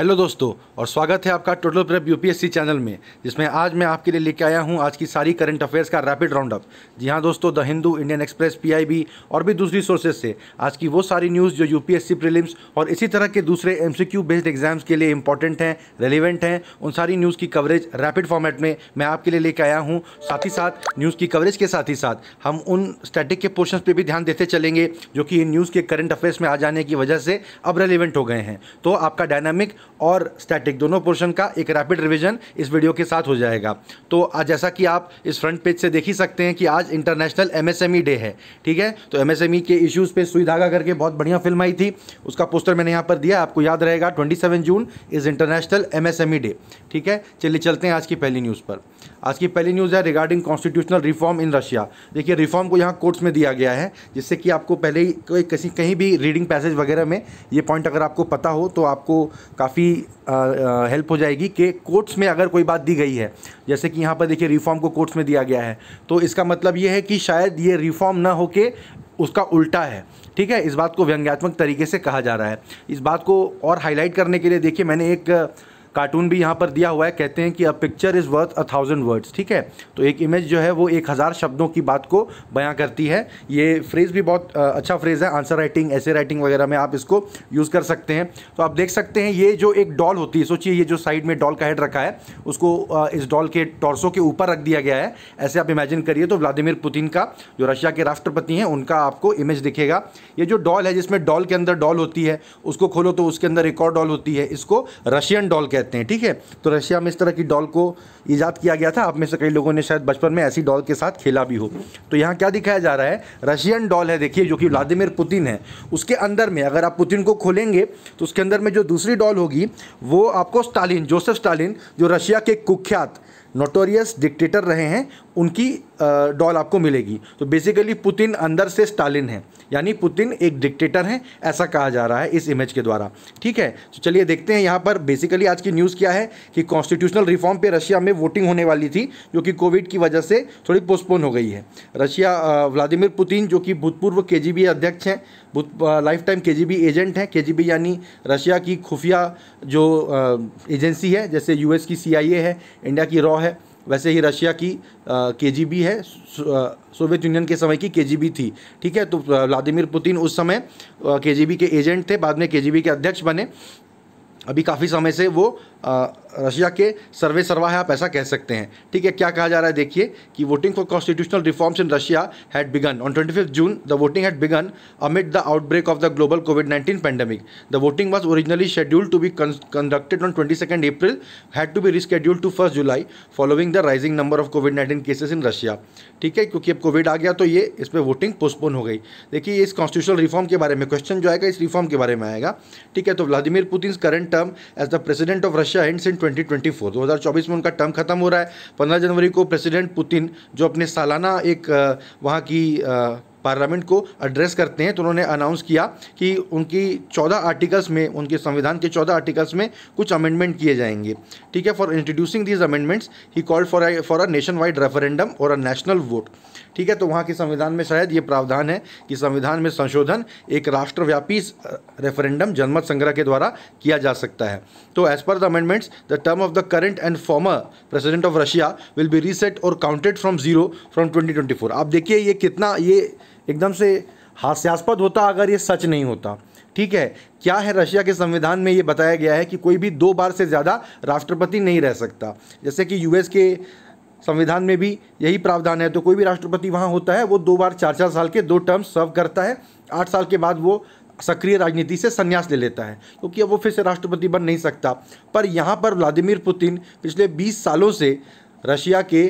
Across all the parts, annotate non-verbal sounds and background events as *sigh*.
Hello दोस्तों और स्वागत है आपका टोटल प्रेप यूपीएससी चैनल में जिसमें आज मैं आपके लिए लेके आया हूं आज की सारी करंट अफेयर्स का रैपिड राउंड अप जी हाँ दोस्तों the Hindu Indian Express PIB और भी दूसरी सोर्सेज से आज की वो सारी न्यूज़ जो यूपीएससी प्रीलिम्स और इसी तरह के दूसरे एम बेस्ड एग्जाम्स के लिए इंपॉर्टेंट हैं रेलिवेंट हैं उन सारी न्यूज़ की कवरेज रैपिड फॉर्मेट में मैं आपके लिए लेके आया हूँ साथ ही साथ न्यूज़ की कवरेज के साथ ही साथ हम उन स्टैटिक के पोर्शन पर भी ध्यान देते चलेंगे जो कि इन न्यूज़ के करंट अफेयर्स में आ जाने की वजह से अब रेलिवेंट हो गए हैं तो आपका डायनामिक और स्टैटिक दोनों पोर्शन का एक रैपिड रिवीजन इस वीडियो के साथ हो जाएगा तो आज जैसा कि आप इस फ्रंट पेज से देख ही सकते हैं कि आज इंटरनेशनल एमएसएमई डे है ठीक है तो एमएसएमई e के इश्यूज़ पे सुई धागा करके बहुत बढ़िया फिल्म आई थी उसका पोस्टर मैंने यहाँ पर दिया आपको याद रहेगा 27 June is international M day ठीक है चलिए चलते हैं आज की पहली न्यूज़ पर आज की पहली न्यूज़ है regarding constitutional reform in Russia देखिए रिफॉर्म को यहाँ कोर्ट्स में दिया गया है जिससे कि आपको पहले ही कहीं भी रीडिंग पैसेज वगैरह में ये पॉइंट अगर आपको पता हो तो आपको काफ़ी काफ़ी हेल्प हो जाएगी कि कोर्ट्स में अगर कोई बात दी गई है जैसे कि यहाँ पर देखिए रिफॉर्म को कोर्ट्स में दिया गया है तो इसका मतलब ये है कि शायद ये रिफॉर्म ना हो के उसका उल्टा है ठीक है इस बात को व्यंग्यात्मक तरीके से कहा जा रहा है इस बात को और हाईलाइट करने के लिए देखिए मैंने एक कार्टून भी यहाँ पर दिया हुआ है कहते हैं कि a picture is worth a thousand words ठीक है तो एक इमेज जो है वो एक हज़ार शब्दों की बात को बयां करती है ये फ्रेज़ भी बहुत अच्छा फ्रेज़ है आंसर राइटिंग ऐसे राइटिंग वगैरह में आप इसको यूज़ कर सकते हैं तो आप देख सकते हैं ये जो एक डॉल होती है सोचिए ये जो साइड में डॉल का हेड रखा है उसको इस डॉल के टॉर्सो के ऊपर रख दिया गया है ऐसे आप इमेजिन करिए तो व्लादिमिर पुतिन का जो रशिया के राष्ट्रपति हैं उनका आपको इमेज दिखेगा ये जो डॉल है जिसमें डॉल के अंदर डॉल होती है उसको खोलो तो उसके अंदर एक और डॉल होती है इसको रशियन डॉल कहते कहते हैं ठीक है तो रशिया में इस तरह की डॉल को ईजाद किया गया था आप में से कई लोगों ने शायद बचपन में ऐसी डॉल के साथ खेला भी हो तो यहाँ क्या दिखाया जा रहा है रशियन डॉल है देखिए जो कि व्लादिमिर पुतिन है उसके अंदर में अगर आप पुतिन को खोलेंगे तो उसके अंदर में जो दूसरी डॉल होगी वो आपको स्टालिन जोसेफ स्टालिन जो रशिया के कुख्यात नोटोरियस डिक्टेटर रहे हैं उनकी डॉल आपको मिलेगी तो बेसिकली पुतिन अंदर से स्टालिन है यानी पुतिन एक डिक्टेटर हैं ऐसा कहा जा रहा है इस इमेज के द्वारा ठीक है तो चलिए देखते हैं यहाँ पर बेसिकली आज की न्यूज़ क्या है कि कॉन्स्टिट्यूशनल रिफॉर्म पे रशिया में वोटिंग होने वाली थी जो कि कोविड की वजह से थोड़ी पोस्टपोन हो गई है रशिया व्लादिमिर पुतिन जो कि भूतपूर्व के अध्यक्ष हैं लाइफ टाइम के एजेंट हैं के यानी रशिया की खुफिया जो एजेंसी है जैसे यू की सी है इंडिया की रॉ है वैसे ही रशिया की के है सोवियत यूनियन के समय की के थी ठीक है तो व्लादिमिर पुतिन उस समय के के एजेंट थे बाद में के के अध्यक्ष बने अभी काफ़ी समय से वो रशिया के सर्वे सर्वा है आप ऐसा कह सकते हैं ठीक है क्या कहा जा रहा है देखिए कि voting for constitutional reforms in Russia had begun on twenty fifth June the voting had begun amid the outbreak of the global COVID nineteen pandemic the voting was originally scheduled to be conducted on twenty second April had to be reschedule to first July following the rising number of Covid nineteen cases in Russia ठीक है क्योंकि अब Covid आ गया तो ये इस पर voting postpone हो गई देखिए इस कॉन्स्टिट्यूशनल रिफॉर्म के बारे में क्वेश्चन जो आएगा इस रिफॉर्म के बारे में आएगा ठीक है तो Vladimir Putin current term as the president of Russia Russia ends in 2024 2024 में उनका टर्म खत्म हो रहा है 15 जनवरी को प्रेसिडेंट पुतिन जो अपने सालाना एक वहाँ की पार्लियामेंट को एड्रेस करते हैं तो उन्होंने अनाउंस किया कि उनकी चौदह आर्टिकल्स में उनके संविधान के चौदह आर्टिकल्स में कुछ अमेंडमेंट किए जाएंगे ठीक है for introducing these amendments he called for for a nationwide referendum और अ नेशनल वोट ठीक है तो वहाँ के संविधान में शायद ये प्रावधान है कि संविधान में संशोधन एक राष्ट्रव्यापी रेफरेंडम जनमत संग्रह के द्वारा किया जा सकता है तो as per the amendments the term of the current and former president of Russia will be reset और counted from zero from twenty आप देखिए ये कितना ये एकदम से हास्यास्पद होता अगर ये सच नहीं होता ठीक है क्या है रशिया के संविधान में ये बताया गया है कि कोई भी दो बार से ज़्यादा राष्ट्रपति नहीं रह सकता जैसे कि यूएस के संविधान में भी यही प्रावधान है तो कोई भी राष्ट्रपति वहाँ होता है वो दो बार चार चार साल के दो टर्म सर्व करता है आठ साल के बाद वो सक्रिय राजनीति से संन्यास ले लेता है क्योंकि तो अब वो फिर से राष्ट्रपति बन नहीं सकता पर यहाँ पर व्लादिमिर पुतिन पिछले बीस सालों से रशिया के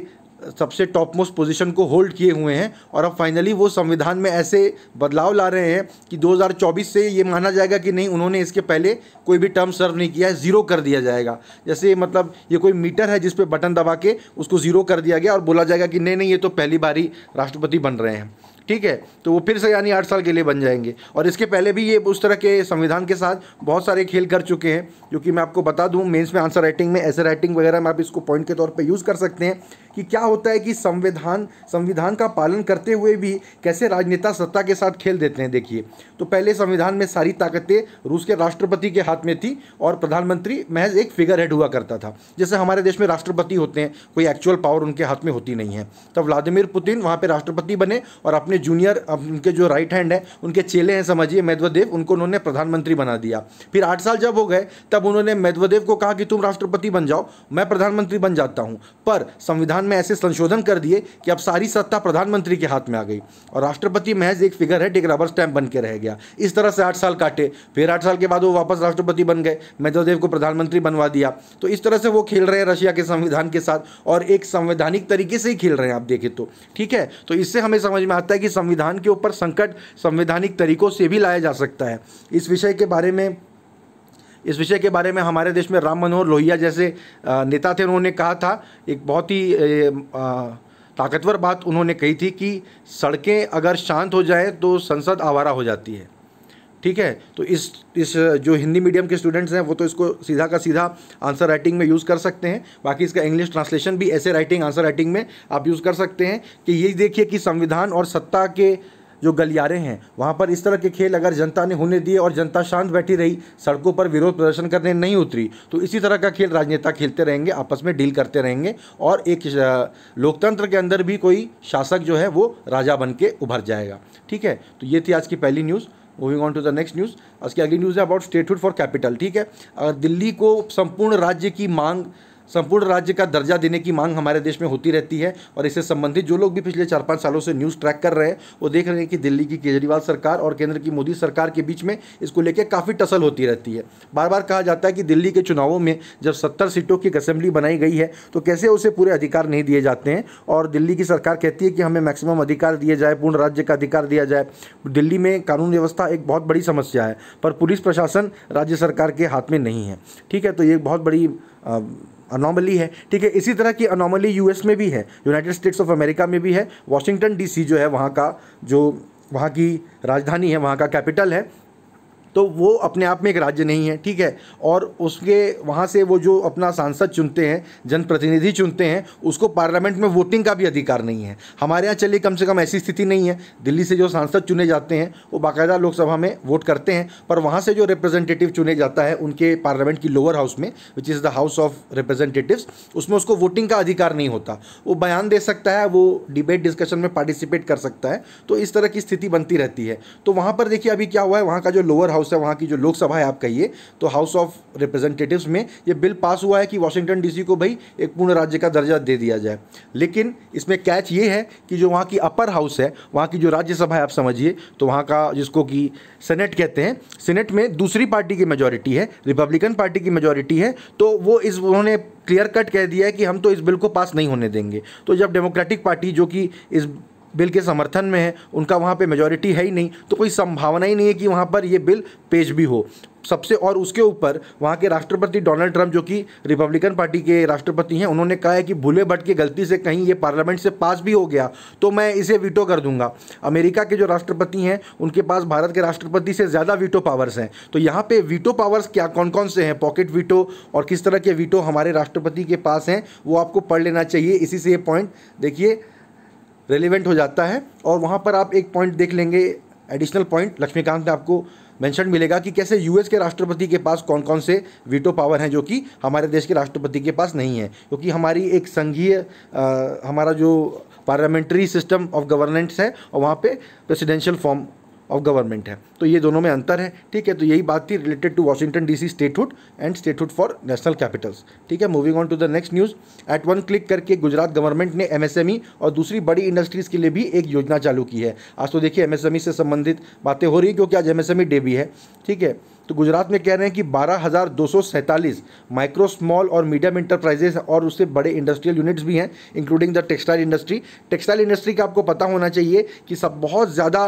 सबसे टॉप मोस्ट पोजीशन को होल्ड किए हुए हैं और अब फाइनली वो संविधान में ऐसे बदलाव ला रहे हैं कि 2024 से ये माना जाएगा कि नहीं उन्होंने इसके पहले कोई भी टर्म सर्व नहीं किया है ज़ीरो कर दिया जाएगा जैसे मतलब ये कोई मीटर है जिस पर बटन दबा के उसको ज़ीरो कर दिया गया और बोला जाएगा कि नहीं नहीं ये तो पहली बार राष्ट्रपति बन रहे हैं ठीक है तो वो फिर से यानी आठ साल के लिए बन जाएंगे और इसके पहले भी ये उस तरह के संविधान के साथ बहुत सारे खेल कर चुके हैं जो कि मैं आपको बता दूं मेंस में आंसर राइटिंग में ऐसे राइटिंग वगैरह में आप इसको पॉइंट के तौर पे यूज़ कर सकते हैं कि क्या होता है कि संविधान संविधान का पालन करते हुए भी कैसे राजनेता सत्ता के साथ खेल देते हैं देखिए तो पहले संविधान में सारी ताकतें रूस के राष्ट्रपति के हाथ में थी और प्रधानमंत्री महज एक फिगर हेड हुआ करता था जैसे हमारे देश में राष्ट्रपति होते हैं कोई एक्चुअल पावर उनके हाथ में होती नहीं है तब व्लादिमिर पुतिन वहाँ पर राष्ट्रपति बने और अपने जूनियर उनके जो राइट हैंड है उनके चेले हैं समझिए मेदवदेव उनको उन्होंने प्रधानमंत्री बना दिया फिर आठ साल जब हो गए तब उन्होंने मेदवदेव को कहा कि तुम राष्ट्रपति बन जाओ मैं प्रधानमंत्री बन जाता हूँ पर संविधान संविधान में ऐसे संशोधन कर दिए कि अब सारी सत्ता प्रधानमंत्री के हाथ में आ गई और राष्ट्रपति महज एक फिगर है डिग्राबर स्टैम्प बन के रह गया इस तरह से आठ साल काटे फिर आठ साल के बाद वो वापस राष्ट्रपति बन गए मेदोदेव को प्रधानमंत्री बनवा दिया तो इस तरह से वो खेल रहे हैं रशिया के संविधान के साथ और एक संवैधानिक तरीके से ही खेल रहे हैं आप देखें तो ठीक है तो इससे हमें समझ में आता है कि संविधान के ऊपर संकट संवैधानिक तरीकों से भी लाया जा सकता है इस विषय के बारे में इस विषय के बारे में हमारे देश में राम मनोहर लोहिया जैसे नेता थे उन्होंने कहा था एक बहुत ही ताकतवर बात उन्होंने कही थी कि सड़कें अगर शांत हो जाएँ तो संसद आवारा हो जाती है ठीक है तो इस इस जो हिंदी मीडियम के स्टूडेंट्स हैं वो तो इसको सीधा का सीधा आंसर राइटिंग में यूज़ कर सकते हैं बाकी इसका इंग्लिश ट्रांसलेशन भी ऐसे राइटिंग आंसर राइटिंग में आप यूज़ कर सकते हैं कि ये देखिए कि संविधान और सत्ता के जो गलियारे हैं वहाँ पर इस तरह के खेल अगर जनता ने होने दिए और जनता शांत बैठी रही सड़कों पर विरोध प्रदर्शन करने नहीं उतरी तो इसी तरह का खेल राजनेता खेलते रहेंगे आपस में डील करते रहेंगे और एक लोकतंत्र के अंदर भी कोई शासक जो है वो राजा बन के उभर जाएगा ठीक है तो ये थी आज की पहली news moving on to the next news आज की अगली न्यूज़ है अबाउट स्टेटहुड फॉर कैपिटल ठीक है अगर दिल्ली को संपूर्ण राज्य की मांग संपूर्ण राज्य का दर्जा देने की मांग हमारे देश में होती रहती है और इससे संबंधित जो लोग भी पिछले चार पाँच सालों से न्यूज़ ट्रैक कर रहे हैं वो देख रहे हैं कि दिल्ली की केजरीवाल सरकार और केंद्र की मोदी सरकार के बीच में इसको लेकर काफ़ी टसल होती रहती है बार बार कहा जाता है कि दिल्ली के चुनावों में जब सत्तर सीटों की असेंबली बनाई गई है तो कैसे उसे पूरे अधिकार नहीं दिए जाते हैं और दिल्ली की सरकार कहती है कि हमें मैक्सिमम अधिकार दिए जाए पूर्ण राज्य का अधिकार दिया जाए दिल्ली में कानून व्यवस्था एक बहुत बड़ी समस्या है पर पुलिस प्रशासन राज्य सरकार के हाथ में नहीं है ठीक है तो ये बहुत बड़ी अनोमली है ठीक है इसी तरह की अनोमली यूएस में भी है यूनाइटेड स्टेट्स ऑफ अमेरिका में भी है वाशिंगटन डीसी जो है वहाँ का जो वहाँ की राजधानी है वहाँ का कैपिटल है तो वो अपने आप में एक राज्य नहीं है ठीक है और उसके वहाँ से वो जो अपना सांसद चुनते हैं जनप्रतिनिधि चुनते हैं उसको पार्लियामेंट में वोटिंग का भी अधिकार नहीं है हमारे यहाँ चलिए कम से कम ऐसी स्थिति नहीं है दिल्ली से जो सांसद चुने जाते हैं वो बाकायदा लोकसभा में वोट करते हैं पर वहाँ से जो रिप्रेजेंटेटिव चुने जाता है उनके पार्लियामेंट की लोअर हाउस में which is the house of representative उसमें उसको वोटिंग का अधिकार नहीं होता वो बयान दे सकता है वो डिबेट डिस्कशन में पार्टिसिपेट कर सकता है तो इस तरह की स्थिति बनती रहती है तो वहाँ पर देखिए अभी क्या हुआ है वहाँ का जो लोअर हाउस हाउस है वहाँ की जो लोकसभा है आप कहिए तो हाउस ऑफ रिप्रेजेंटेटिव्स में ये बिल पास हुआ है कि वाशिंगटन डीसी को भाई एक पूर्ण राज्य का दर्जा दे दिया जाए लेकिन इसमें कैच ये है कि जो वहाँ की अपर हाउस है वहाँ की जो राज्यसभा है आप समझिए तो वहाँ का जिसको कि सेनेट कहते हैं सेनेट में दूसरी पार्टी की मेजोरिटी है रिपब्लिकन पार्टी की मेजोरिटी है तो वो इस उन्होंने क्लियर कट कह दिया है कि हम तो इस बिल को पास नहीं होने देंगे तो जब डेमोक्रेटिक पार्टी जो कि इस बिल के समर्थन में है उनका वहाँ पे मेजॉरिटी है ही नहीं तो कोई संभावना ही नहीं है कि वहाँ पर ये बिल पेश भी हो सबसे और उसके ऊपर वहाँ के राष्ट्रपति डोनाल्ड ट्रंप जो कि रिपब्लिकन पार्टी के राष्ट्रपति हैं उन्होंने कहा है कि भूले भट्ट की गलती से कहीं ये पार्लियामेंट से पास भी हो गया तो मैं इसे वीटो कर दूंगा अमेरिका के जो राष्ट्रपति हैं उनके पास भारत के राष्ट्रपति से ज़्यादा वीटो पावर्स हैं तो यहाँ पर वीटो पावर्स क्या कौन कौन से हैं पॉकेट वीटो और किस तरह के वीटो हमारे राष्ट्रपति के पास हैं वो आपको पढ़ लेना चाहिए इसी से ये पॉइंट देखिए रेलिवेंट हो जाता है और वहाँ पर आप एक पॉइंट देख लेंगे एडिशनल पॉइंट लक्ष्मीकांत ने आपको मेंशन मिलेगा कि कैसे यूएस के राष्ट्रपति के पास कौन कौन से वीटो पावर हैं जो कि हमारे देश के राष्ट्रपति के पास नहीं है क्योंकि हमारी एक संघीय हमारा जो पार्लियामेंट्री सिस्टम ऑफ गवर्नेंस है और वहाँ पे प्रेसिडेंशियल फॉर्म ऑफ गवर्नमेंट है तो ये दोनों में अंतर है ठीक है तो यही बात थी related to Washington DC statehood and statehood for national capitals ठीक है moving on to the next news at one click करके गुजरात गवर्नमेंट ने एमएसएमई e और दूसरी बड़ी इंडस्ट्रीज़ के लिए भी एक योजना चालू की है आज तो देखिए एमएसएमई e से संबंधित बातें हो रही क्योंकि आज एमएसएमई डे e भी है ठीक है तो गुजरात में कह रहे हैं कि बारह हज़ार दो सौ सैंतालीस माइक्रो स्मॉल और मीडियम इंटरप्राइजेस और उससे बड़े इंडस्ट्रियल यूनिट्स भी हैं including the textile industry textile industry का आपको पता होना चाहिए कि सब बहुत ज़्यादा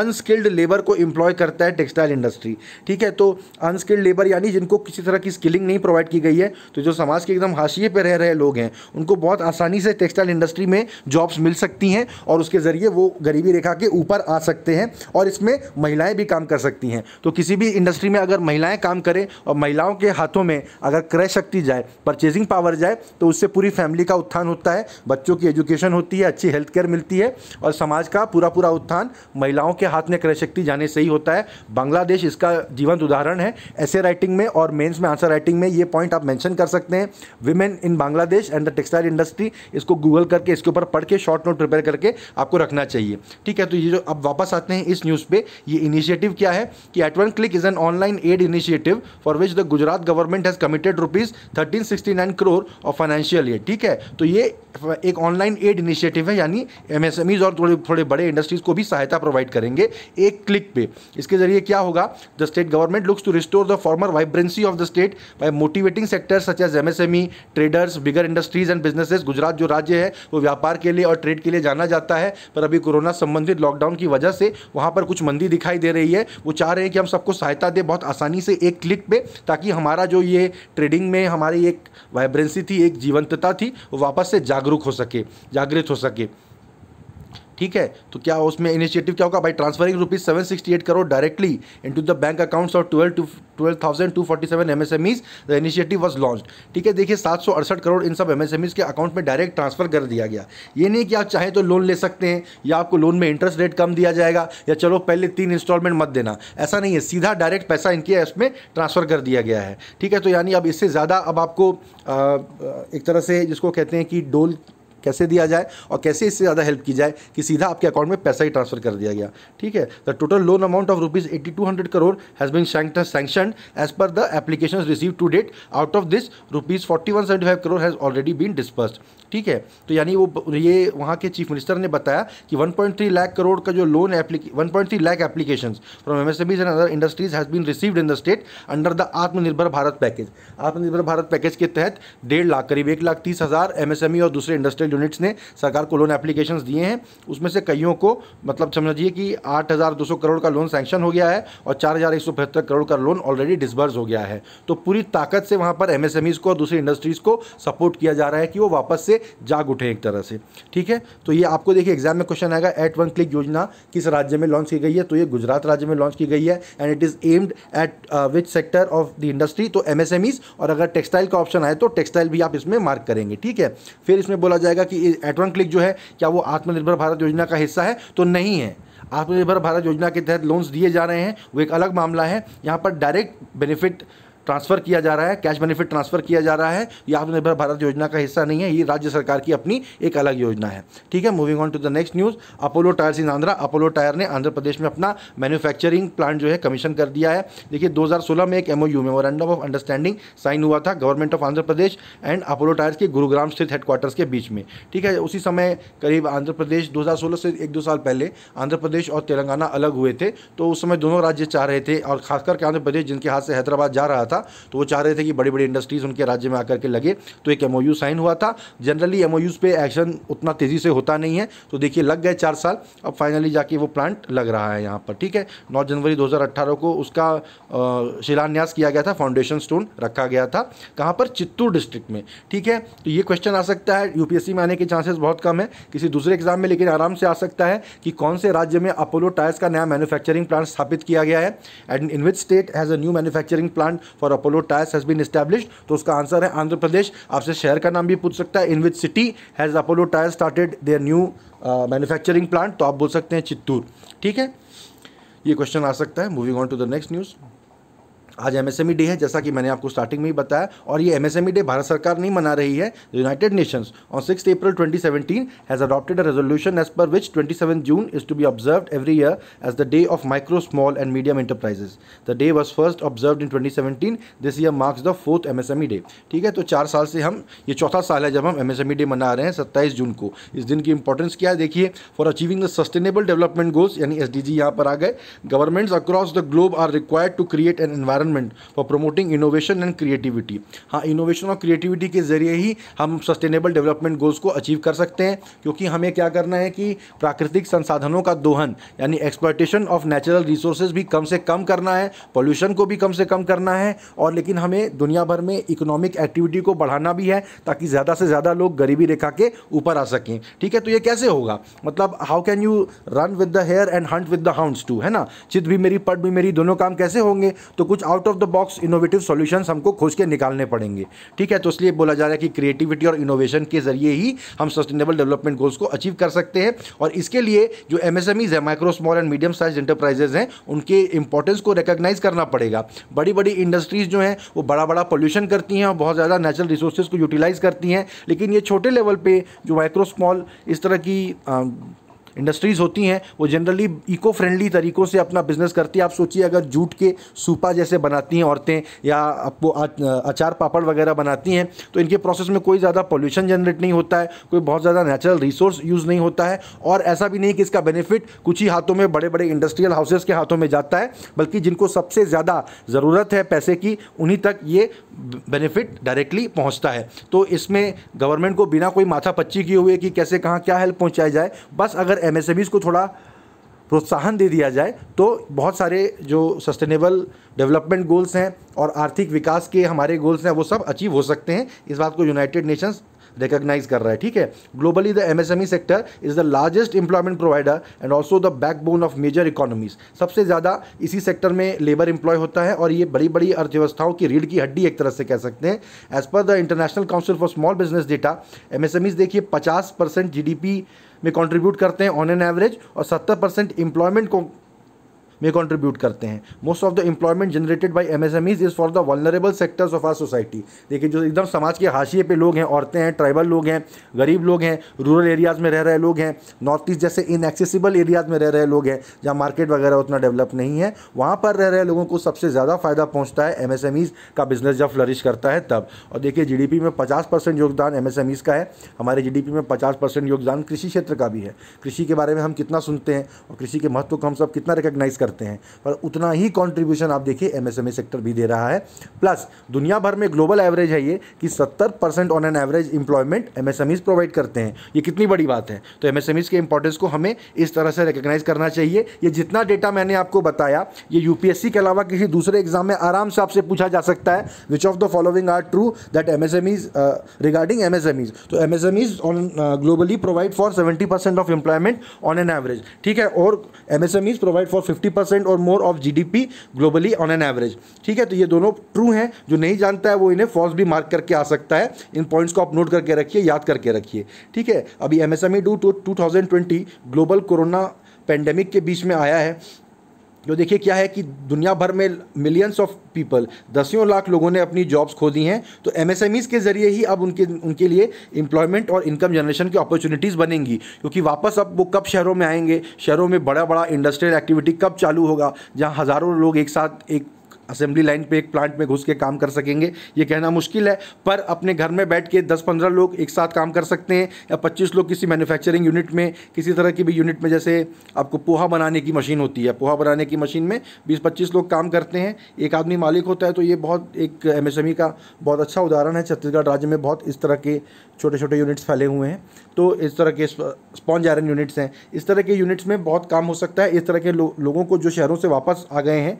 अनस्किल्ड लेबर को एम्प्लॉय करता है टेक्सटाइल इंडस्ट्री ठीक है तो अनस्किल्ड लेबर यानी जिनको किसी तरह की स्किलिंग नहीं प्रोवाइड की गई है तो जो समाज के एकदम हाशिए पर रह रहे लोग हैं उनको बहुत आसानी से टेक्सटाइल इंडस्ट्री में जॉब्स मिल सकती हैं और उसके ज़रिए वो गरीबी रेखा के ऊपर आ सकते हैं और इसमें महिलाएं भी काम कर सकती हैं तो किसी भी इंडस्ट्री में अगर महिलाएं काम करें और महिलाओं के हाथों में अगर क्रय शक्ति जाए परचेजिंग पावर जाए तो उससे पूरी फैमिली का उत्थान होता है बच्चों की एजुकेशन होती है अच्छी हेल्थ केयर मिलती है और समाज का पूरा पूरा उत्थान महिलाओं के हाथ में क्रय शक्ति जाने से ही होता है बांग्लादेश इसका जीवंत उदाहरण है ऐसे राइटिंग में और मेन्स में आंसर राइटिंग में ये पॉइंट आप मैंशन कर सकते हैं women in Bangladesh and the textile industry इसको गूगल करके इसके ऊपर पढ़ के शॉर्ट नोट प्रिपेयर करके आपको रखना चाहिए ठीक है तो ये जो अब वापस आते हैं इस न्यूज़ पे ये इनिशिएटिव क्या है कि at one click is an on online aid initiative for which the Gujarat government has committed rupees 1369 crore of financial aid ठीक है तो ये एक ऑनलाइन एड इनिशिएटिव है यानी एमएसएमईज और थोड़े थोड़े बड़े इंडस्ट्रीज को भी सहायता प्रोवाइड करेंगे एक क्लिक पे इसके जरिए क्या होगा the state government looks to restore the former vibrancy of the state by motivating sectors such as MSME traders bigger industries and businesses Gujarat जो राज्य है वो व्यापार के लिए और ट्रेड के लिए जाना जाता है पर अभी कोरोना संबंधित लॉकडाउन की वजह से वहाँ पर कुछ मंदी दिखाई दे रही है वो चाह रहे हैं कि हम सबको सहायता दे सकते बहुत आसानी से एक क्लिक पे ताकि हमारा जो ये ट्रेडिंग में हमारी एक वाइब्रेंसी थी एक जीवंतता थी वो वापस से जागरूक हो सके जागृत हो सके ठीक है तो क्या उसमें इनिशिएटिव क्या होगा भाई transferring rupees seven sixty eight crore directly into the bank accounts of twelve two twelve thousand two forty seven M S M Es the initiative was launch ठीक है देखिए सात सौ अड़सठ करोड़ इन सब एम एस एम ईज के अकाउंट में डायरेक्ट ट्रांसफर कर दिया गया ये नहीं कि आप चाहे तो लोन ले सकते हैं या आपको लोन में इंटरेस्ट रेट कम दिया जाएगा या चलो पहले तीन इंस्टॉलमेंट मत देना ऐसा नहीं है सीधा डायरेक्ट पैसा इनके इसमें ट्रांसफर कर दिया गया है ठीक है तो यानी अब इससे ज़्यादा अब आपको एक तरह से जिसको कहते हैं कि डोल कैसे दिया जाए और कैसे इससे ज़्यादा हेल्प की जाए कि सीधा आपके अकाउंट में पैसा ही ट्रांसफर कर दिया गया ठीक है the total loan amount of rupees eighty two hundred crore has been sanction as per the application receive to date out of this rupees forty one seventy five crore has already been disperse ठीक है तो यानी वो ये वहाँ के chief minister ने बताया कि 1.3 लाख करोड़ का जो लोन एप्लीके 1.3 lakh application from MSMEs and other industries has been received in the state under the Atmanirbhar Bharat package आत्मनिर्भर भारत पैकेज के तहत डेढ़ लाख करीब एक लाख तीस हज़ार ई e और दूसरे इंडस्ट्रियल यूनिट्स ने सरकार को लोन एप्लीकेशन दिए हैं उसमें से कईयों को मतलब समझिए कि आठ करोड़ का लोन सैक्शन हो गया है और चार करोड़ का लोन ऑलरेडी डिसबर्स हो गया है तो पूरी ताकत से वहाँ पर एमएसएमईज को और दूसरी इंडस्ट्रीज़ को सपोर्ट किया जा रहा है कि वो वापस से जाग उठे एक तरह से ठीक है तो ये आपको देखिए एग्जाम में क्वेश्चन आएगा एट वन क्लिक योजना किस राज्य में लॉन्च की गई है तो ये गुजरात राज्य में लॉन्च की गई है and it is aimed at which sector of the industry तो एम और अगर टेक्सटाइल का ऑप्शन आए तो टेक्सटाइल भी आप इसमें मार्क करेंगे ठीक है फिर इसमें बोला जाएगा कि एट वन क्लिक जो है क्या वो आत्मनिर्भर भारत योजना का हिस्सा है तो नहीं है आत्मनिर्भर भारत योजना के तहत लोन्स दिए जा रहे हैं वो एक अलग मामला है यहाँ पर डायरेक्ट बेनिफिट ट्रांसफ़र किया जा रहा है कैश बेनिफिट ट्रांसफ़र किया जा रहा है यह आत्मनिर्भर भारत योजना का हिस्सा नहीं है ये राज्य सरकार की अपनी एक अलग योजना है ठीक है moving on to the next news Apollo Tyres in Andhra Apollo Tyre ने आंध्र प्रदेश में अपना मैन्युफैक्चरिंग प्लांट जो है कमीशन कर दिया है देखिए दो में एक यू मेमोरेंडम ऑफ अंडरस्टैंडिंग साइन हुआ था government of Andhra Pradesh and Apollo Tyres के गुरुग्राम स्थित हेडक्वार्टर्स के बीच में ठीक है उसी समय करीब आंध्र प्रदेश दो से एक दो साल पहले आंध्र प्रदेश और तेलंगाना अलग हुए थे तो उस समय दोनों राज्य चाह रहे थे और खासकर के आंध्र प्रदेश जिनके हाथ से हैदराबाद जा रहा था था तो वो चाह रहे थे कि बड़ी बड़ी इंडस्ट्रीज़ उनके राज्य में आकर के लगे तो एक एम साइन हुआ था जनरली एम पे एक्शन उतना तेज़ी से होता नहीं है तो देखिए लग गए चार साल अब फाइनली जाके वो प्लांट लग रहा है यहाँ पर ठीक है नौ जनवरी दो को उसका शिलान्यास किया गया था फाउंडेशन स्टोन रखा गया था कहाँ पर चित्तूर डिस्ट्रिक्ट में ठीक है तो ये क्वेश्चन आ सकता है यूपीएससी में आने के चांसेस बहुत कम है किसी दूसरे एग्जाम में लेकिन आराम से आ सकता है कि कौन से राज्य में अपोलो टायर्स का नया मैन्युफैक्चरिंग प्लांट स्थापित किया गया है and in which state has a new manufacturing plant for Apollo Tyres has been establish तो उसका आंसर है आंध्र प्रदेश आपसे शहर का नाम भी पूछ सकता है in which city has Apollo Tyre started their new manufacturing plant तो आप बोल सकते हैं चित्तूर ठीक है ये क्वेश्चन आ सकता है moving on to the next news आज एमएसएमई डे e है जैसा कि मैंने आपको स्टार्टिंग में ही बताया और ये एमएसएमई डे e भारत सरकार नहीं मना रही है United Nations on six April 2017 has adopted a resolution as per which 27 June is to be observe every year as the day of micro small and medium enterprises the day was first observe in twenty this year marks the fourth MSME day ठीक है तो चार साल से हम ये चौथा साल है जब हम एमएसएमई डे e मना रहे हैं सत्ताईस जून को इस दिन की इंपॉर्टेंस क्या है देखिए for achieving the sustainable development goals यानी एस डी यहाँ पर आ गए governments across the globe are required to create an envir environment for promoting innovation and creativity हाँ इनोवेशन और क्रिएटिविटी के ज़रिए ही हम सस्टेनेबल डेवलपमेंट गोल्स को अचीव कर सकते हैं क्योंकि हमें क्या करना है कि प्राकृतिक संसाधनों का दोहन यानी एक्सप्लाइटेशन ऑफ नेचुरल रिसोर्सेज भी कम से कम करना है पॉल्यूशन को भी कम से कम करना है और लेकिन हमें दुनिया भर में इकोनॉमिक एक्टिविटी को बढ़ाना भी है ताकि ज़्यादा से ज़्यादा लोग गरीबी रेखा के ऊपर आ सकें ठीक है तो ये कैसे होगा मतलब how can you run with the hare and hunt with the hounds टू है ना चित भी मेरी पट भी मेरी दोनों काम कैसे होंगे तो कुछ out of the box innovative solutions हमको खोज के निकालने पड़ेंगे ठीक है तो इसलिए बोला जा रहा है कि क्रिएटिविटी और इनोवेशन के जरिए ही हम सस्टेनेबल डेवलपमेंट गोल्स को अचीव कर सकते हैं और इसके लिए जो एम एस एम ईज है micro small and medium size enterprises हैं उनके इंपॉर्टेंस को रिकोगनाइज करना पड़ेगा बड़ी बड़ी इंडस्ट्रीज जो हैं वो बड़ा बड़ा पोल्यूशन करती हैं और बहुत ज़्यादा नेचुरल रिसोर्सेज को यूटिलाइज़ करती हैं लेकिन ये छोटे लेवल पे जो माइक्रो स्मॉल इस तरह की इंडस्ट्रीज़ होती हैं वो जनरली इको फ्रेंडली तरीक़ों से अपना बिजनेस करती है आप सोचिए अगर जूट के सूपा जैसे बनाती हैं औरतें या आपको अचार पापड़ वगैरह बनाती हैं तो इनके प्रोसेस में कोई ज़्यादा पोल्यूशन जनरेट नहीं होता है कोई बहुत ज़्यादा नेचुरल रिसोर्स यूज़ नहीं होता है और ऐसा भी नहीं कि इसका बेनिफिट कुछ ही हाथों में बड़े बड़े इंडस्ट्रियल हाउसेज़ के हाथों में जाता है बल्कि जिनको सबसे ज़्यादा ज़रूरत है पैसे की उन्हीं तक ये बेनिफिट डायरेक्टली पहुँचता है तो इसमें गवर्नमेंट को बिना कोई माथा पच्ची किए हुए कि कैसे कहाँ क्या हेल्प पहुँचाई जाए बस अगर एमएसएमईज e को थोड़ा प्रोत्साहन दे दिया जाए तो बहुत सारे जो सस्टेनेबल डेवलपमेंट गोल्स हैं और आर्थिक विकास के हमारे गोल्स हैं वो सब अचीव हो सकते हैं इस बात को यूनाइटेड नेशंस रिकग्नाइज कर रहा है ठीक है globally the MSME sector is the largest employment provider and also the backbone of major economies सबसे ज़्यादा इसी सेक्टर में लेबर एम्प्लॉय होता है और ये बड़ी बड़ी अर्थव्यवस्थाओं की रीढ़ की हड्डी एक तरह से कह सकते हैं as per the international council for small business data MSMEs देखिए पचास परसेंट जी में कंट्रीब्यूट करते हैं ऑन एन एवरेज और 70 परसेंट एम्प्लॉयमेंट को में कॉन्ट्रीब्यूट करते हैं most of the employment generated by M S M is for the vulnerable sectors of our society देखिए जो एकदम समाज के हाशिए पे लोग हैं औरतें हैं ट्राइबल लोग हैं गरीब लोग हैं रूरल एरियाज़ में रह रहे लोग हैं नॉर्थ ईस्ट जैसे इनएक्सेसिबल एरियाज़ में रह रहे लोग हैं जहाँ मार्केट वगैरह उतना डेवलप नहीं है वहाँ पर रह रहे लोगों को सबसे ज़्यादा फ़ायदा पहुँचता है एम का बिजनेस जब फ्लरिश करता है तब और देखिए जी में पचास परसेंट योगदान एम का है हमारे जी में पचास परसेंट योगदान कृषि क्षेत्र का भी है कृषि के बारे में हम कितना सुनते हैं और कृषि के महत्व को हम सब कितना रिकग्नाइज करते हैं करते हैं पर उतना ही कॉन्ट्रीब्यूशन आप देखिए एमएसएमई सेक्टर e भी दे रहा है प्लस दुनिया भर में ग्लोबल एवरेज है ये कि 70 percent on an average employment MSMEs provide करते हैं ये कितनी बड़ी बात है तो एमएसएमईज e के इंपॉर्टेंस को हमें इस तरह से रिकग्नाइज करना चाहिए ये जितना डेटा मैंने आपको बताया ये यूपीएससी के अलावा किसी दूसरे एग्जाम में आराम से आपसे पूछा जा सकता है which of the following are true that MSMEs regarding MSMEs तो MSMEs on globally provide for seventy percent of employment on an average ठीक है और MSMEs provide for fifty percent और more of GDP globally on an average ठीक है तो ये दोनों ट्रू हैं जो नहीं जानता है वो इन्हें फॉल्स भी मार्क करके आ सकता है इन पॉइंट्स को आप नोट करके रखिए याद करके रखिए ठीक है अभी M S M E day two thousand twenty global corona pandemic के बीच में आया है जो देखिए क्या है कि दुनिया भर में मिलियंस ऑफ पीपल दसियों लाख लोगों ने अपनी जॉब्स खो दी हैं तो एम के ज़रिए ही अब उनके उनके लिए एम्प्लॉयमेंट और इनकम जनरेशन की अपॉर्चुनिटीज़ बनेंगी क्योंकि वापस अब वो कब शहरों में आएंगे शहरों में बड़ा बड़ा इंडस्ट्रियल एक्टिविटी कब चालू होगा जहाँ हज़ारों लोग एक साथ एक असेंबली लाइन पे एक प्लांट में घुस के काम कर सकेंगे ये कहना मुश्किल है पर अपने घर में बैठ के दस पंद्रह लोग एक साथ काम कर सकते हैं या पच्चीस लोग किसी मैन्युफैक्चरिंग यूनिट में किसी तरह की भी यूनिट में जैसे आपको पोहा बनाने की मशीन होती है पोहा बनाने की मशीन में बीस पच्चीस लोग काम करते हैं एक आदमी मालिक होता है तो ये बहुत एक एम e का बहुत अच्छा उदाहरण है छत्तीसगढ़ राज्य में बहुत इस तरह के छोटे छोटे यूनिट्स फैले हुए हैं तो इस तरह के स्पॉन्ज आयरन यूनिट्स हैं इस तरह के यूनिट्स में बहुत काम हो सकता है इस तरह के लोगों को जो शहरों से वापस आ गए हैं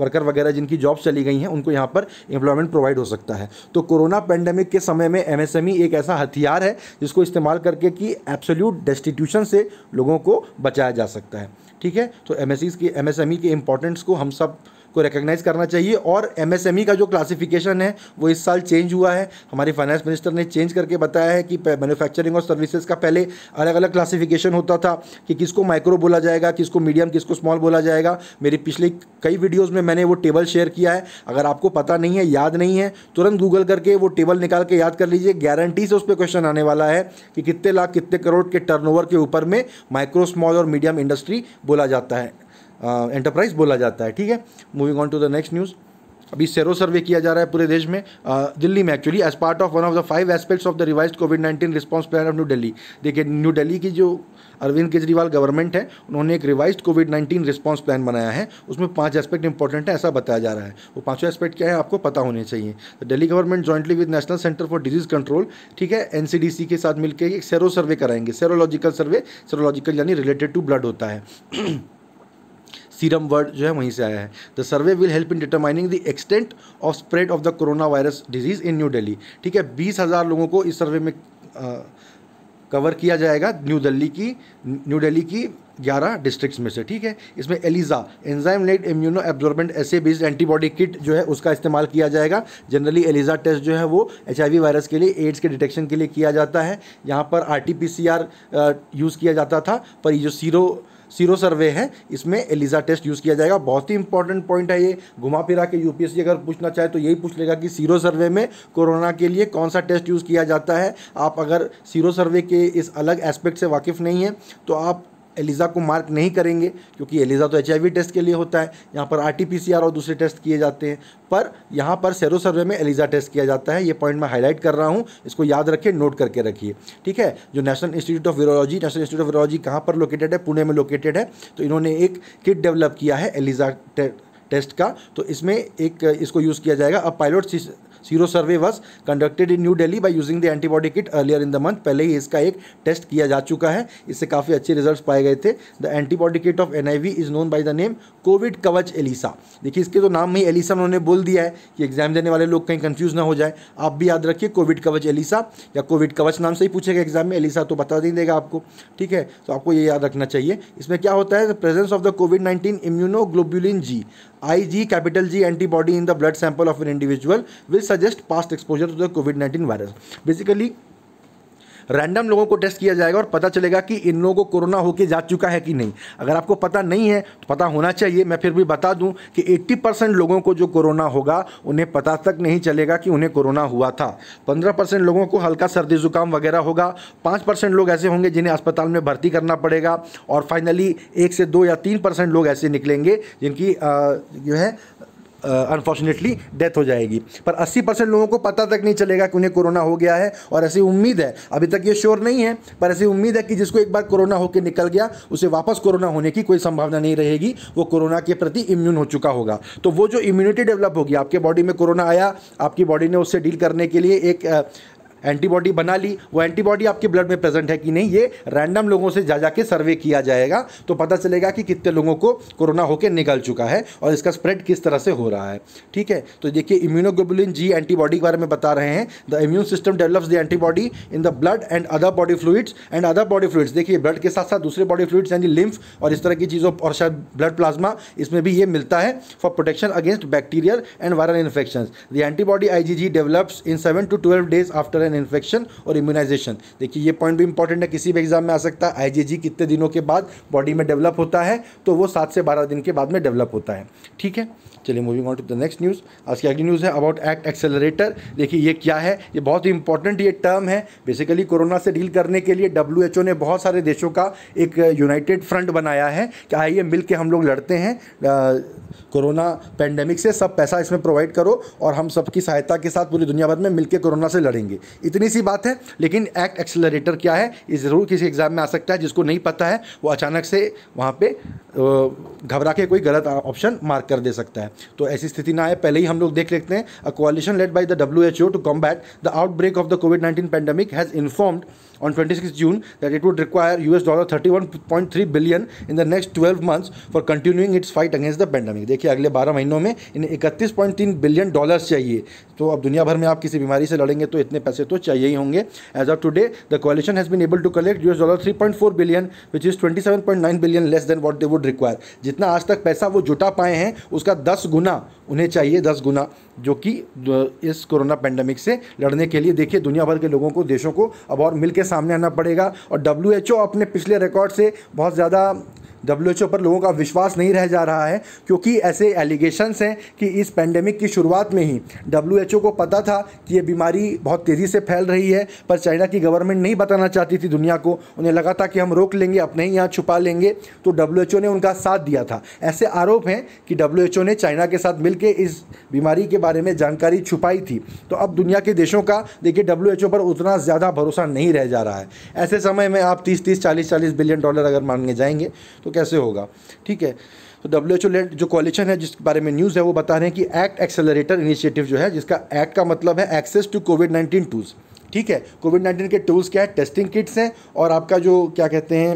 वर्कर वगैरह जिनकी जॉब चली गई हैं उनको यहाँ पर एम्प्लॉयमेंट प्रोवाइड हो सकता है तो कोरोना पैंडेमिक के समय में एमएसएमई e एक ऐसा हथियार है जिसको इस्तेमाल करके कि एब्सोल्यूट डेस्टिट्यूशन से लोगों को बचाया जा सकता है ठीक है तो एम की एम के इंपॉर्टेंट्स e को हम सब को रिकग्नाइज़ करना चाहिए और एमएसएमई e का जो क्लासिफिकेशन है वो इस साल चेंज हुआ है हमारे फाइनेंस मिनिस्टर ने चेंज करके बताया है कि मैन्युफैक्चरिंग और सर्विसेज का पहले अलग अलग क्लासिफिकेशन होता था कि किसको माइक्रो बोला जाएगा किसको मीडियम किसको स्मॉल बोला जाएगा मेरी पिछली कई वीडियोस में मैंने वो टेबल शेयर किया है अगर आपको पता नहीं है याद नहीं है तुरंत गूगल करके वो टेबल निकाल के याद कर लीजिए गारंटी से उस पर क्वेश्चन आने वाला है कि कितने लाख कितने करोड़ के टर्नओवर के ऊपर में माइक्रो स्मॉल और मीडियम इंडस्ट्री बोला जाता है एंटरप्राइज बोला जाता है ठीक है moving on to the next news अभी सेरो सर्वे किया जा रहा है पूरे देश में दिल्ली में actually as part of one of the five aspects of the revise COVID nineteen response plan of New Delhi देखिए न्यू दिल्ली की जो अरविंद केजरीवाल गवर्नमेंट है उन्होंने एक revise COVID nineteen response plan बनाया है उसमें पांच एस्पेक्ट इंपॉर्टेंट है ऐसा बताया जा रहा है वो पांचों एस्पेक्ट क्या है आपको पता होने चाहिए Delhi government jointly with national centre for disease control ठीक है एन के साथ मिलकर एक सेरो सर्वे कराएंगे सेरोलॉजिकल सर्वे सेरोलॉजिकल यानी रिलेटेड टू ब्लड होता है *clears throat* सीरम वर्ड जो है वहीं से आया है the survey will help in determining the extent of spread of the corona virus disease in New Delhi ठीक है बीस हज़ार लोगों को इस सर्वे में कवर किया जाएगा न्यू दिल्ली की न्यू दिल्ली की 11 डिस्ट्रिक्ट्स में से ठीक है इसमें ELISA enzyme let immuno absorbent assay based antibody kit जो है उसका इस्तेमाल किया जाएगा जनरली एलिजा टेस्ट जो है वो एच वायरस के लिए एड्स के डिटेक्शन के लिए किया जाता है यहाँ पर आर यूज़ किया जाता था पर ये जो सीरो सीरो सर्वे है इसमें एलिजा टेस्ट यूज़ किया जाएगा बहुत ही इंपॉर्टेंट पॉइंट है ये घुमा फिरा के यूपीएससी अगर पूछना चाहे तो यही पूछ लेगा कि सीरो सर्वे में कोरोना के लिए कौन सा टेस्ट यूज़ किया जाता है आप अगर सीरो सर्वे के इस अलग एस्पेक्ट से वाकिफ़ नहीं है तो आप एलिज़ा को मार्क नहीं करेंगे क्योंकि एलिज़ा तो एच टेस्ट के लिए होता है यहाँ पर आर और दूसरे टेस्ट किए जाते हैं पर यहाँ पर सेरो सर्वे में एलिज़ा टेस्ट किया जाता है ये पॉइंट मैं हाईलाइट कर रहा हूँ इसको याद रखिए नोट करके रखिए ठीक है जो national institute of virology national institute of virology कहाँ पर लोकेटेड है पुणे में लोकेटेड है तो इन्होंने एक किट डेवलप किया है एलिज़ा टेस्ट का तो इसमें एक इसको यूज़ किया जाएगा अब pilot sero survey was conducted in New Delhi by using the antibody kit earlier in the month पहले ही इसका एक टेस्ट किया जा चुका है इससे काफ़ी अच्छे रिजल्ट पाए गए थे the antibody kit of an is known by the name Covid Kavach ELISA देखिए इसके तो नाम ही एलिसा उन्होंने बोल दिया है कि एग्जाम देने वाले लोग कहीं कन्फ्यूज ना हो जाए आप भी याद रखिए कोविड कवच एलिसा या कोविड कवच नाम से ही पूछेगा एग्जाम में एलिसा तो बता नहीं देगा आपको ठीक है तो आपको ये याद रखना चाहिए इसमें क्या होता है presence of the Covid nineteen immunoglobulin G IG capital G antibody in the blood sample of an individual will suggest past exposure to the COVID 19 virus. Basically, random लोगों को टेस्ट किया जाएगा और पता चलेगा कि इन लोगों को कोरोना होके जा चुका है कि नहीं अगर आपको पता नहीं है तो पता होना चाहिए मैं फिर भी बता दूं कि 80 परसेंट लोगों को जो कोरोना होगा उन्हें पता तक नहीं चलेगा कि उन्हें कोरोना हुआ था पंद्रह परसेंट लोगों को हल्का सर्दी जुकाम वगैरह होगा पाँच परसेंट लोग ऐसे होंगे जिन्हें अस्पताल में भर्ती करना पड़ेगा और फाइनली एक से दो या तीन परसेंट लोग ऐसे निकलेंगे जिनकी जो है अनफॉर्चुनेटली डेथ हो जाएगी पर 80 परसेंट लोगों को पता तक नहीं चलेगा कि उन्हें कोरोना हो गया है और ऐसी उम्मीद है अभी तक ये श्योर नहीं है पर ऐसी उम्मीद है कि जिसको एक बार कोरोना होकर निकल गया उसे वापस कोरोना होने की कोई संभावना नहीं रहेगी वो कोरोना के प्रति इम्यून हो चुका होगा तो वो जो इम्यूनिटी डेवलप होगी आपके बॉडी में कोरोना आया आपकी बॉडी ने उससे डील करने के लिए एक एंटीबॉडी बना ली वो एंटीबॉडी आपके ब्लड में प्रेजेंट है कि नहीं ये रैंडम लोगों से जा जाके सर्वे किया जाएगा तो पता चलेगा कि कितने लोगों को कोरोना होकर निकल चुका है और इसका स्प्रेड किस तरह से हो रहा है ठीक है तो देखिए इम्यूनोग्लोबुलिन जी एंटीबॉडी के बारे में बता रहे हैं the immune system develops the antibody in the blood and other body fluids and other body fluids देखिए ब्लड के साथ साथ दूसरे बॉडी फ्लूड्स यानी लिम्फ और इस तरह की चीज़ों और शायद ब्लड प्लाज्मा इसमें भी ये मिलता है for protection against bacterial and viral infection the antibody I develops in seven to twelve days after an and infection और इम्यूनाइजेशन देखिए ये पॉइंट भी इंपॉर्टेंट है किसी भी एग्जाम में आ सकता है आईजीजी कितने दिनों के बाद बॉडी में डेवलप होता है तो वो सात से बारह दिन के बाद में डेवलप होता है ठीक है चलिए moving on to the next news आज की अगली न्यूज़ है अबाउट एक्ट एक्सेलरेटर देखिए ये क्या है ये बहुत ही इंपॉर्टेंट ये टर्म है बेसिकली कोरोना से डील करने के लिए डब्ल्यू ने बहुत सारे देशों का एक यूनाइटेड फ्रंट बनाया है कि आइए मिल के हम लोग लड़ते हैं कोरोना पैंडेमिक से सब पैसा इसमें प्रोवाइड करो और हम सबकी सहायता के साथ पूरी दुनिया भर में मिलकर कोरोना से लड़ेंगे इतनी सी बात है लेकिन एक्ट एक्सेलरेटर क्या है ये ज़रूर किसी एग्ज़ाम में आ सकता है जिसको नहीं पता है वो अचानक से वहाँ पे घबरा के कोई गलत ऑप्शन मार्क कर दे सकता है तो ऐसी स्थिति ना आए पहले ही हम लोग देख लेते हैं a coalition led by the W H O to combat the outbreak of the Covid nineteen pandemic has informed on 26 June that it would require US dollar 31.3 billion in the next 12 months for continuing its fight against the pandemic. देखिए अगले 12 महीनों में इन्हें 31.3 billion dollars चाहिए तो अब दुनिया भर में आप किसी बीमारी से लड़ेंगे तो इतने पैसे तो चाहिए ही होंगे as of today the coalition has been able to collect US dollar 3.4 billion which is 27.9 billion less than what they would require जितना आज तक पैसा वो जुटा पाए हैं उसका 10 गुना उन्हें चाहिए दस गुना जो कि इस कोरोना पैंडमिक से लड़ने के लिए देखिए दुनिया भर के लोगों को देशों को अब और मिल के सामने आना पड़ेगा और डब्ल्यू अपने पिछले रिकॉर्ड से बहुत ज़्यादा डब्ल्यू पर लोगों का विश्वास नहीं रह जा रहा है क्योंकि ऐसे एलिगेशंस हैं कि इस पैंडेमिक की शुरुआत में ही डब्ल्यू को पता था कि ये बीमारी बहुत तेज़ी से फैल रही है पर चाइना की गवर्नमेंट नहीं बताना चाहती थी दुनिया को उन्हें लगा था कि हम रोक लेंगे अपने ही यहाँ छुपा लेंगे तो डब्ल्यू ने उनका साथ दिया था ऐसे आरोप हैं कि डब्ल्यू ने चाइना के साथ मिलकर इस बीमारी के बारे में जानकारी छुपाई थी तो अब दुनिया के देशों का देखिए डब्ल्यू पर उतना ज़्यादा भरोसा नहीं रह जा रहा है ऐसे समय में आप तीस तीस चालीस चालीस बिलियन डॉलर अगर मांगने जाएंगे तो कैसे होगा ठीक है तो डब्ल्यू एच ओ लैंड जो कॉलिशन है जिस बारे में न्यूज़ है वो बता रहे हैं कि एक्ट एक्सेलरेटर इनिशिएटिव जो है जिसका एक्ट का मतलब है access to Covid nineteen tools ठीक है कोविड नाइन्टीन के टूल्स क्या है टेस्टिंग किट्स हैं और आपका जो क्या कहते हैं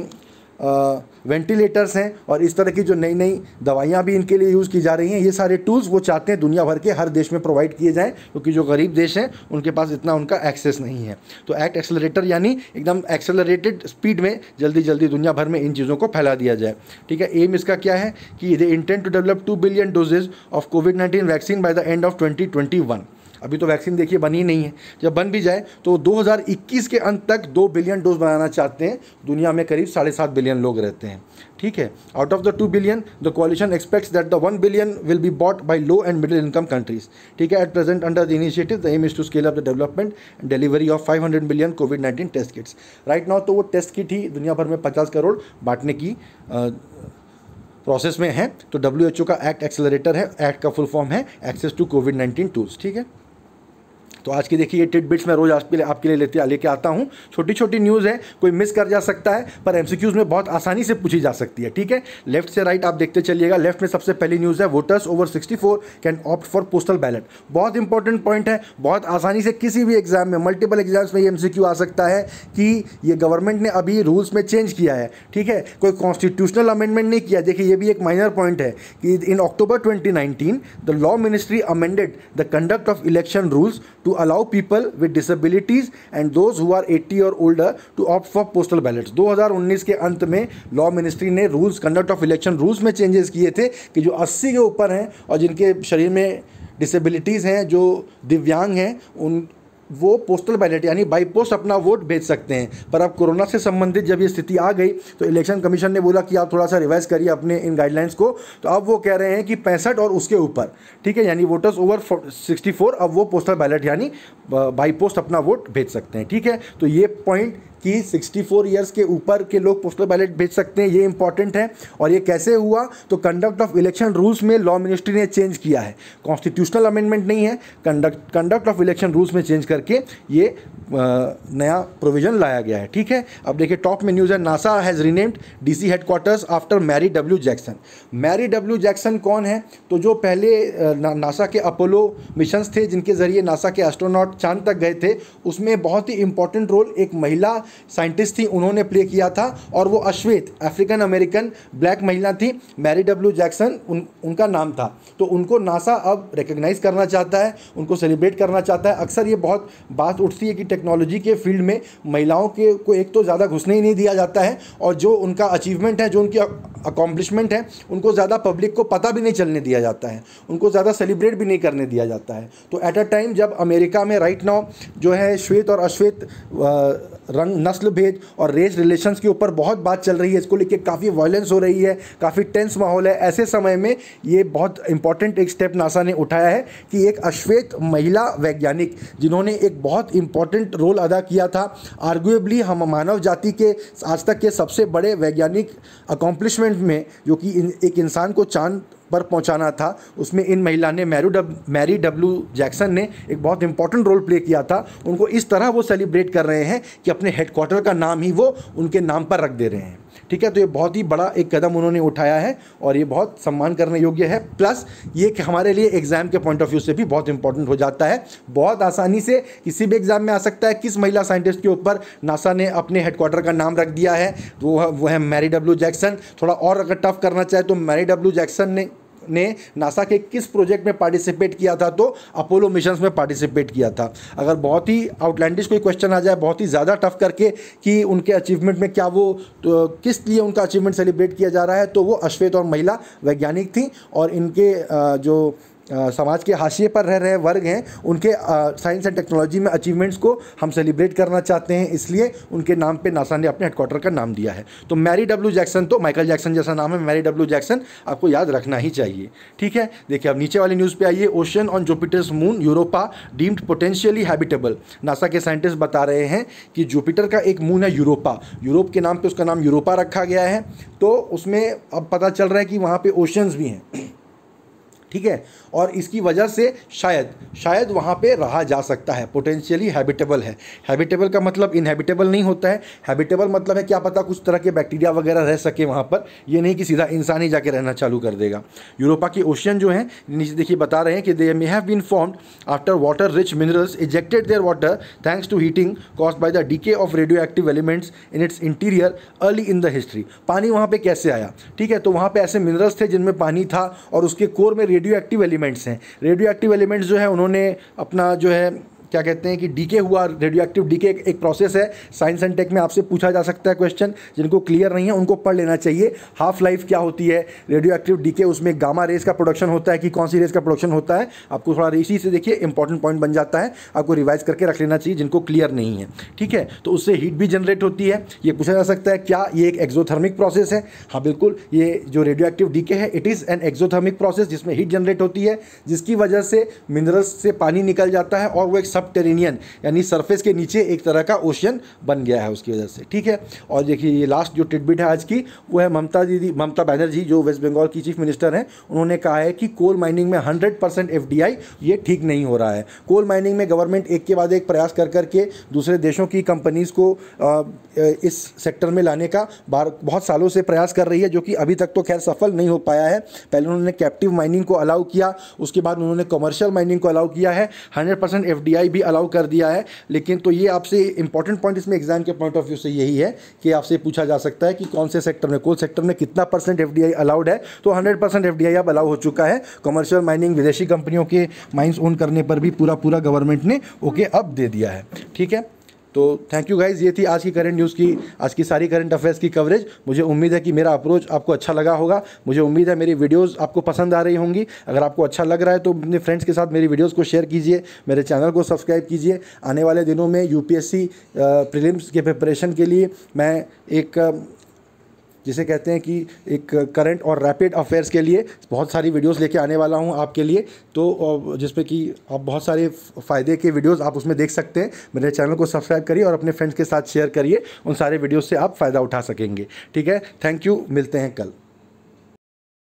वेंटिलेटर्स हैं और इस तरह की जो नई नई दवाइयाँ भी इनके लिए यूज़ की जा रही हैं ये सारे टूल्स वो चाहते हैं दुनिया भर के हर देश में प्रोवाइड किए जाएँ क्योंकि जो गरीब देश हैं उनके पास इतना उनका एक्सेस नहीं है तो एक्ट एक्सेलरेटर यानी एकदम एक्सेलरेटेड स्पीड में जल्दी जल्दी दुनिया भर में इन चीज़ों को फैला दिया जाए ठीक है एम इसका क्या है कि they intend to develop two billion doses of Covid nineteen vaccine by the end of twenty twenty one अभी तो वैक्सीन देखिए बनी नहीं है जब बन भी जाए तो 2021 के अंत तक दो बिलियन डोज बनाना चाहते हैं दुनिया में करीब साढ़े सात बिलियन लोग रहते हैं ठीक है out of the two billion the coalition expects that the one billion will be bought by low and middle income countries ठीक है at present under the initiative the aim is to scale of the development and delivery of five hundred million Covid nineteen test kits right now तो वो test kit ही दुनिया भर में पचास करोड़ बांटने की प्रोसेस में है तो डब्ल्यू का एक्ट एक्सेलरेटर है एक्ट का फुल फॉर्म है access to Covid nineteen tools ठीक है तो आज की देखिए ये टिट बिट्स मैं रोज़ आपके लिए आपके लिए लेते लेके आता हूँ छोटी छोटी न्यूज़ है कोई मिस कर जा सकता है पर एम में बहुत आसानी से पूछी जा सकती है ठीक है लेफ्ट से राइट आप देखते चलिएगा लेफ्ट में सबसे पहली न्यूज़ है voters over sixty can opt for postal ballot बहुत इंपॉर्टेंट पॉइंट है बहुत आसानी से किसी भी एग्जाम में मल्टीपल एग्जाम्स में ये एम आ सकता है कि ये गवर्नमेंट ने अभी रूल्स में चेंज किया है ठीक है कोई कॉन्स्टिट्यूशनल अमेंडमेंट नहीं किया देखिए ये भी एक माइनर पॉइंट है कि in October 2019 the law ministry amended the conduct of election rules to to allow people with disabilities and those who are 80 or older to opt for postal ballots 2019 के अंत में लॉ मिनिस्ट्री ने rules conduct of election rules में changes किए थे कि जो 80 के ऊपर हैं और जिनके शरीर में डिसेबिलिटीज़ हैं जो दिव्यांग हैं उन वो पोस्टल बैलेट यानी बाई पोस्ट अपना वोट भेज सकते हैं पर अब कोरोना से संबंधित जब ये स्थिति आ गई तो इलेक्शन कमीशन ने बोला कि आप थोड़ा सा रिवाइज करिए अपने इन गाइडलाइंस को तो अब वो कह रहे हैं कि पैंसठ और उसके ऊपर ठीक है यानी वोटर्स ओवर सिक्सटी अब वो पोस्टल बैलेट यानी बाई uh, पोस्ट अपना वोट भेज सकते हैं ठीक है तो ये पॉइंट कि 64 ईयर्स के ऊपर के लोग पोस्टल बैलेट भेज सकते हैं ये इंपॉर्टेंट है और ये कैसे हुआ तो कंडक्ट ऑफ इलेक्शन रूल्स में लॉ मिनिस्ट्री ने चेंज किया है कॉन्स्टिट्यूशनल अमेंडमेंट नहीं है conduct conduct of election rules में चेंज करके ये नया प्रोविजन लाया गया है ठीक है अब देखिए टॉप में न्यूज़ है NASA has renamed its headquarters after Mary W Jackson Mary W Jackson कौन है तो जो पहले ना, नासा के अपोलो मिशन थे जिनके ज़रिए नासा के एस्ट्रोनॉट चांद तक गए थे उसमें बहुत ही इंपॉर्टेंट रोल एक महिला साइंटिस्ट थी उन्होंने प्ले किया था और वो अश्वेत अफ्रीकन अमेरिकन ब्लैक महिला थी मैरी डब्ल्यू जैक्सन उन उनका नाम था तो उनको नासा अब रिकग्नाइज करना चाहता है उनको सेलिब्रेट करना चाहता है अक्सर ये बहुत बात उठती है कि टेक्नोलॉजी के फील्ड में महिलाओं के को एक तो ज़्यादा घुसने ही नहीं दिया जाता है और जो उनका अचीवमेंट है जो उनकी अकॉम्प्लिशमेंट है उनको ज़्यादा पब्लिक को पता भी नहीं चलने दिया जाता है उनको ज़्यादा सेलिब्रेट भी नहीं करने दिया जाता है तो एट अ टाइम जब अमेरिका में राइट नाउ जो है श्वेत और अश्वेत रंग नस्ल भेद और रेस रिलेशंस के ऊपर बहुत बात चल रही है इसको लेके काफ़ी वायलेंस हो रही है काफ़ी टेंस माहौल है ऐसे समय में ये बहुत इंपॉर्टेंट एक स्टेप नासा ने उठाया है कि एक अश्वेत महिला वैज्ञानिक जिन्होंने एक बहुत इंपॉर्टेंट रोल अदा किया था आर्ग्यूएबली हम मानव जाति के आज तक के सबसे बड़े वैज्ञानिक अकॉम्प्लिशमेंट में जो कि एक इंसान को चांद पर पहुंचाना था उसमें इन महिला ने मैरू डब मैरी डब्ल्यू जैक्सन ने एक बहुत इंपॉर्टेंट रोल प्ले किया था उनको इस तरह वो सेलिब्रेट कर रहे हैं कि अपने हेडक्वार्टर का नाम ही वो उनके नाम पर रख दे रहे हैं ठीक है तो ये बहुत ही बड़ा एक कदम उन्होंने उठाया है और ये बहुत सम्मान करने योग्य है प्लस ये हमारे लिए एग्ज़ाम के पॉइंट ऑफ व्यू से भी बहुत इंपॉर्टेंट हो जाता है बहुत आसानी से किसी भी एग्ज़ाम में आ सकता है किस महिला साइंटिस्ट के ऊपर नासा ने अपने हेडक्वार्टर का नाम रख दिया है वो है, वो है मैरी डब्ल्यू जैक्सन थोड़ा और अगर टफ करना चाहे तो मैरी डब्ल्यू जैक्सन ने ने नासा के किस प्रोजेक्ट में पार्टिसिपेट किया था तो अपोलो मिशन में पार्टिसिपेट किया था अगर बहुत ही आउटलैंडिश कोई क्वेश्चन आ जाए बहुत ही ज़्यादा टफ करके कि उनके अचीवमेंट में क्या वो तो किस लिए उनका अचीवमेंट सेलिब्रेट किया जा रहा है तो वो अश्वेत और महिला वैज्ञानिक थी और इनके जो समाज के हाशिए पर रह रहे वर्ग हैं उनके साइंस एंड टेक्नोलॉजी में अचीवमेंट्स को हम सेलिब्रेट करना चाहते हैं इसलिए उनके नाम पे नासा ने अपने हेडक्वार्टर का नाम दिया है तो मैरी डब्ल्यू जैक्सन तो माइकल जैक्सन जैसा नाम है मैरी डब्ल्यू जैक्सन आपको याद रखना ही चाहिए ठीक है देखिए अब नीचे वाली न्यूज़ पर आइए ocean on Jupiter's moon Europa deemed potentially habitable NASA के साइंटिस्ट बता रहे हैं कि जुपिटर का एक मून है यूरोपा यूरोप के नाम पर उसका नाम यूरोपा रखा गया है तो उसमें अब पता चल रहा है कि वहाँ पर ओशंस भी हैं ठीक है और इसकी वजह से शायद शायद वहाँ पे रहा जा सकता है पोटेंशियली हैबिटेबल है हैबिटेबल का मतलब इनहैबिटेबल नहीं होता है हैबिटेबल मतलब है क्या पता कुछ तरह के बैक्टीरिया वगैरह रह सके वहाँ पर ये नहीं कि सीधा इंसान ही जाके रहना चालू कर देगा यूरोपा के ओशियन जो हैं नीचे देखिए बता रहे हैं कि they may have been formed after water rich minerals ejected their water thanks to heating cause by the decay of radioactive elements in its interior early in the history पानी वहाँ पर कैसे आया ठीक है तो वहाँ पर ऐसे मिनरल्स थे जिनमें पानी था और उसके कोर में रेडियो एक्टिव एलिमेंट्स हैं रेडियो एक्टिव एलिमेंट्स जो है उन्होंने अपना जो है क्या कहते हैं कि डीके हुआ रेडियो एक्टिव डीके एक, एक प्रोसेस है साइंस एंड टेक में आपसे पूछा जा सकता है क्वेश्चन जिनको क्लियर नहीं है उनको पढ़ लेना चाहिए हाफ लाइफ क्या होती है रेडियो एक्टिव डीके उसमें गामा रेस का प्रोडक्शन होता है कि कौन सी रेस का प्रोडक्शन होता है आपको थोड़ा रेसी से देखिए इंपॉर्टेंट पॉइंट बन जाता है आपको रिवाइज करके रख लेना चाहिए जिनको क्लियर नहीं है ठीक है तो उससे हीट भी जनरेट होती है ये पूछा जा सकता है क्या ये एक एक्जोथर्मिक प्रोसेस है हाँ बिल्कुल ये जो रेडियो एक्टिव डीके है it is an exothermic process जिसमें हीट जनरेट होती है जिसकी वजह से मिनरल्स से पानी निकल जाता है और वो एक सब यानी सरफेस के नीचे एक तरह का ओशियन बन गया है उसकी वजह से ठीक है और देखिए ये लास्ट जो टिडबिट है आज की वो है ममता दीदी ममता बनर्जी जो वेस्ट बंगाल की चीफ मिनिस्टर हैं उन्होंने कहा है कि कोल माइनिंग में हंड्रेड परसेंट एफ ये ठीक नहीं हो रहा है कोल माइनिंग में गवर्नमेंट एक के बाद एक प्रयास कर करके दूसरे देशों की कंपनीज़ को इस सेक्टर में लाने का बहुत सालों से प्रयास कर रही है जो कि अभी तक तो खैर सफल नहीं हो पाया है पहले उन्होंने कैप्टिव माइनिंग को अलाउ किया उसके बाद उन्होंने कमर्शियल माइनिंग को अलाउ किया है हंड्रेड परसेंट एफ आई भी अलाउ कर दिया है लेकिन तो ये आपसे इंपॉर्टेंट पॉइंट इसमें एग्जाम के पॉइंट ऑफ व्यू से यही है कि आपसे पूछा जा सकता है कि कौन से सेक्टर में कोल सेक्टर में कितना परसेंट एफ अलाउड है तो हंड्रेड परसेंट एफ अब अलाउ हो चुका है कमर्शियल माइनिंग विदेशी कंपनियों के माइन्स ओन करने पर भी पूरा पूरा गवर्नमेंट ने ओके अब दे दिया है ठीक है तो थैंक यू गाइज ये थी आज की करंट न्यूज़ की आज की सारी करंट अफेयर्स की कवरेज मुझे उम्मीद है कि मेरा अप्रोच आपको अच्छा लगा होगा मुझे उम्मीद है मेरी वीडियोस आपको पसंद आ रही होंगी अगर आपको अच्छा लग रहा है तो अपने फ्रेंड्स के साथ मेरी वीडियोस को शेयर कीजिए मेरे चैनल को सब्सक्राइब कीजिए आने वाले दिनों में यूपीएससी प्रीलिम्स uh, के प्रिपरेशन के लिए मैं एक uh, जिसे कहते हैं कि एक करंट और रैपिड अफेयर्स के लिए बहुत सारी वीडियोस लेके आने वाला हूँ आपके लिए तो जिसमें कि आप बहुत सारे फ़ायदे के वीडियोस आप उसमें देख सकते हैं मेरे चैनल को सब्सक्राइब करिए और अपने फ्रेंड्स के साथ शेयर करिए उन सारे वीडियोज़ से आप फ़ायदा उठा सकेंगे ठीक है थैंक यू मिलते हैं कल